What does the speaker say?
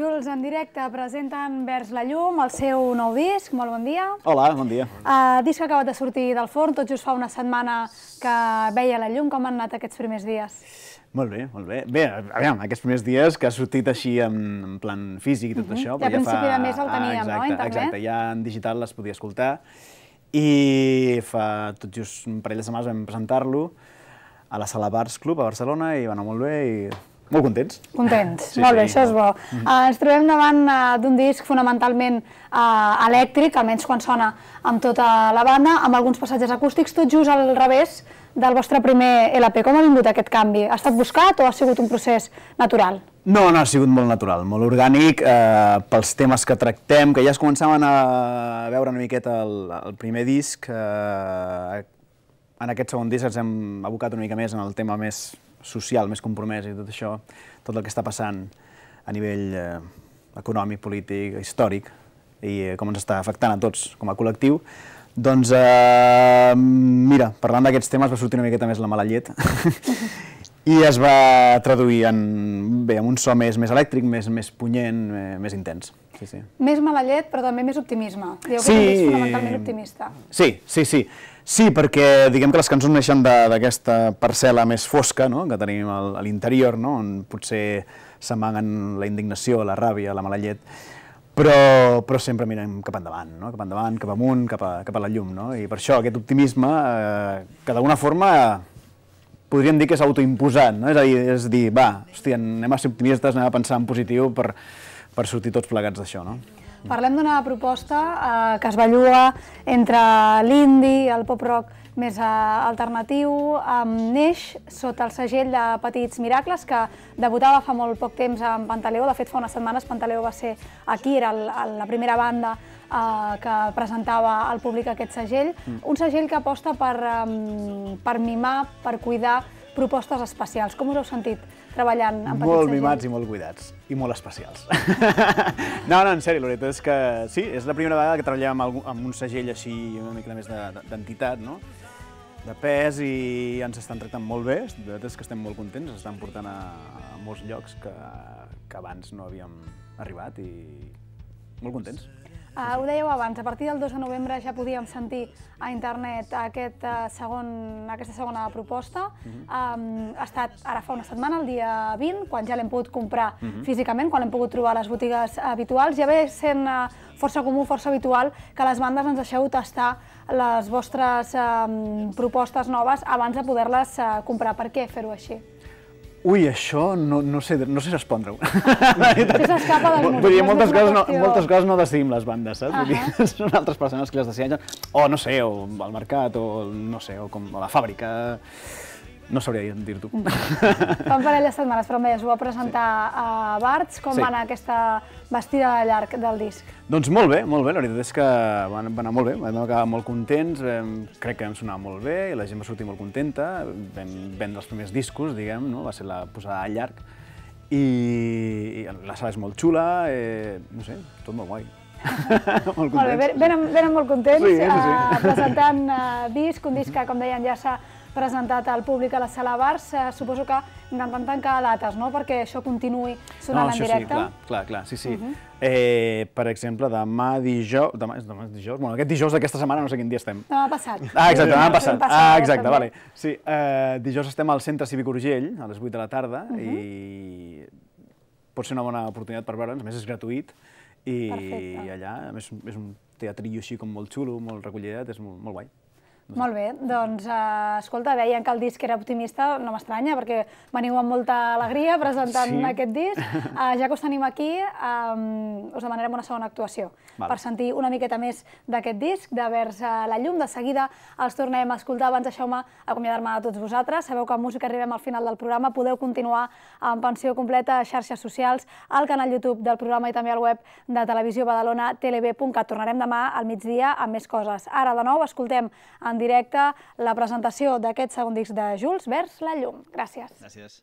Jules, en directe, presenten Vers la llum el seu nou disc. Molt bon dia. Hola, bon dia. Uh, disc que acabat de sortir del forn, tot just fa una setmana que veia la llum. Com han anat aquests primers dies? Molt bé, molt bé. Bé, aviam, aquests primers dies que ha sortit així en, en plan físic i tot uh mhm. -huh. això... Ja a ja principi fa... de mes el teníem, ah, exacte, no? Internet. Exacte, ja en digital les podia escoltar. I fa tot just un parell de setmanes vam presentar-lo a la Sala Bars Club a Barcelona i va anar molt bé i molt contents. Contents, sí, molt bé, sí. això és bo. Mm -hmm. uh, ens trobem davant uh, d'un disc fonamentalment uh, elèctric, almenys quan sona amb tota la banda, amb alguns passatges acústics, tot just al revés del vostre primer LP. Com ha vingut aquest canvi? Ha estat buscat o ha sigut un procés natural? No, no, ha sigut molt natural, molt orgànic, eh, pels temes que tractem, que ja es començaven a veure una miqueta el, el primer disc, eh, en aquest segon disc ens hem abocat una mica més en el tema més social més compromès i tot això, tot el que està passant a nivell eh, econòmic, polític, històric, i eh, com ens està afectant a tots com a col·lectiu, doncs, eh, mira, parlant d'aquests temes va sortir una miqueta més la mala llet, i es va traduir en, bé, en un so més, més elèctric, més, més punyent, eh, més intens. Sí, sí. Més mala llet, però també més optimisme. Dieu sí, que és fonamentalment optimista. Sí, sí, sí. Sí, perquè diguem que les cançons neixen d'aquesta parcel·la més fosca no? que tenim a l'interior, no? on potser s'amaguen la indignació, la ràbia, la mala llet, però, però sempre mirem cap endavant, no? cap endavant, cap amunt, cap a, cap a la llum. No? I per això aquest optimisme, eh, que d'alguna forma podríem dir que és autoimposat, no? És a dir, és dir va, hòstia, anem a ser optimistes, anem a pensar en positiu per, per sortir tots plegats d'això, no? Parlem d'una proposta eh, que es belluga entre l'indi, el pop-rock més eh, alternatiu, amb Neix, sota el segell de Petits Miracles, que debutava fa molt poc temps amb Pantaleo. De fet, fa unes setmanes Pantaleo va ser aquí, era el, el, la primera banda eh, que presentava al públic aquest segell. Mm. Un segell que aposta per, eh, per mimar, per cuidar propostes especials. Com us heu sentit treballant amb petits Molt mimats i molt cuidats, i molt especials. no, no, en sèrio, la veritat és que sí, és la primera vegada que treballem amb, amb un segell així una mica més d'entitat, de, no? de pes i ens estan tractant molt bé, de veritat és que estem molt contents, ens estan portant a, a molts llocs que, que abans no havíem arribat i molt contents. Uh, ho dèieu abans, a partir del 2 de novembre ja podíem sentir a internet aquest, uh, segon, aquesta segona proposta. Uh -huh. um, ha estat ara fa una setmana, el dia 20, quan ja l'hem pogut comprar uh mhm. -huh. físicament, quan l'hem pogut trobar a les botigues habituals. Ja ve sent uh, força comú, força habitual, que les bandes ens deixeu tastar les vostres um, propostes noves abans de poder-les uh, comprar. Per què fer-ho així? Ui, això no, no sé, no sé respondre-ho. S'escapa Vull dir, moltes coses, no, moltes coses no decidim les bandes, saps? Uh -huh. Vull dir, són altres persones que les decideixen, o no sé, o el mercat, o no sé, o com a la fàbrica... No sabria dir-t'ho. Fa un parell de setmanes, però més, ho va presentar sí. a Barts. Com sí. va anar aquesta vestida de llarg del disc? Doncs molt bé, molt bé. La veritat és que va anar molt bé. Vam acabar molt contents, vam, crec que vam sonar molt bé i la gent va sortir molt contenta. Vam vendre els primers discos, diguem, no? va ser la posada a llarg. I, i la sala és molt xula, eh, no sé, tot molt guai. molt contents. Molt bé, venen, venen molt contents sí, sí, sí. Uh, presentant uh, disc, un disc que, com deien, ja s'ha presentat al públic a la sala Barça, eh, suposo que intentant tancar dates, no?, perquè això continuï sonant no, en directe. No, això sí, clar, clar, clar sí, sí. Uh mhm. -huh. eh, per exemple, demà dijous... Demà, demà dijous? Bueno, aquest dijous d'aquesta setmana, no sé quin dia estem. Demà passat. Ah, exacte, demà passat. Ah, exacte, també. vale. Sí, eh, dijous estem al Centre Cívic Urgell, a les 8 de la tarda, uh -huh. i mhm. pot ser una bona oportunitat per veure'ns, a més és gratuït, i, Perfecte. i allà, a més, és un teatrillo així com molt xulo, molt recollidat, és molt, molt guai. Molt bé, doncs, eh, escolta, deien que el disc era optimista, no m'estranya, perquè veniu amb molta alegria presentant sí. aquest disc. Eh, ja que us tenim aquí, eh, us demanarem una segona actuació per sentir una miqueta més d'aquest disc, de Vers la llum. De seguida els tornem a escoltar. Abans deixeu-me acomiadar-me a tots vosaltres. Sabeu que amb música arribem al final del programa. Podeu continuar amb pensió completa a xarxes socials, al canal YouTube del programa i també al web de Televisió Badalona, tlb.cat. Tornarem demà al migdia amb més coses. Ara, de nou, escoltem en directe la presentació d'aquest segon disc de Jules vers la llum. Gràcies. Gràcies.